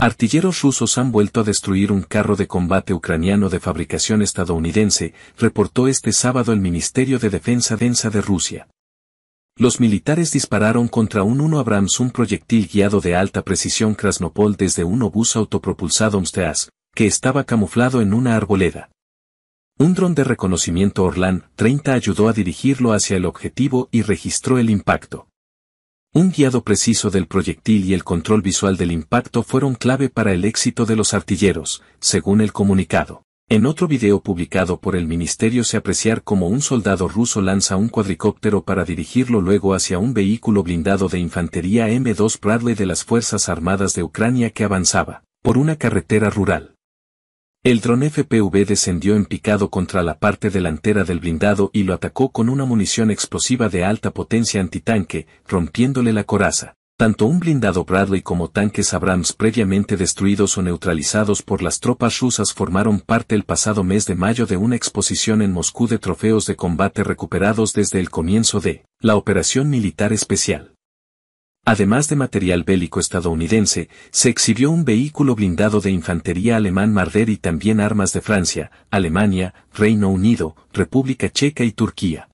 Artilleros rusos han vuelto a destruir un carro de combate ucraniano de fabricación estadounidense, reportó este sábado el Ministerio de Defensa Densa de Rusia. Los militares dispararon contra un 1 Abrams un proyectil guiado de alta precisión Krasnopol desde un obús autopropulsado Omsteaz, que estaba camuflado en una arboleda. Un dron de reconocimiento Orlan 30 ayudó a dirigirlo hacia el objetivo y registró el impacto. Un guiado preciso del proyectil y el control visual del impacto fueron clave para el éxito de los artilleros, según el comunicado. En otro video publicado por el ministerio se apreciar cómo un soldado ruso lanza un cuadricóptero para dirigirlo luego hacia un vehículo blindado de infantería M2 Bradley de las Fuerzas Armadas de Ucrania que avanzaba por una carretera rural. El dron FPV descendió en picado contra la parte delantera del blindado y lo atacó con una munición explosiva de alta potencia antitanque, rompiéndole la coraza. Tanto un blindado Bradley como tanques Abrams previamente destruidos o neutralizados por las tropas rusas formaron parte el pasado mes de mayo de una exposición en Moscú de trofeos de combate recuperados desde el comienzo de la operación militar especial. Además de material bélico estadounidense, se exhibió un vehículo blindado de infantería alemán Marder y también armas de Francia, Alemania, Reino Unido, República Checa y Turquía.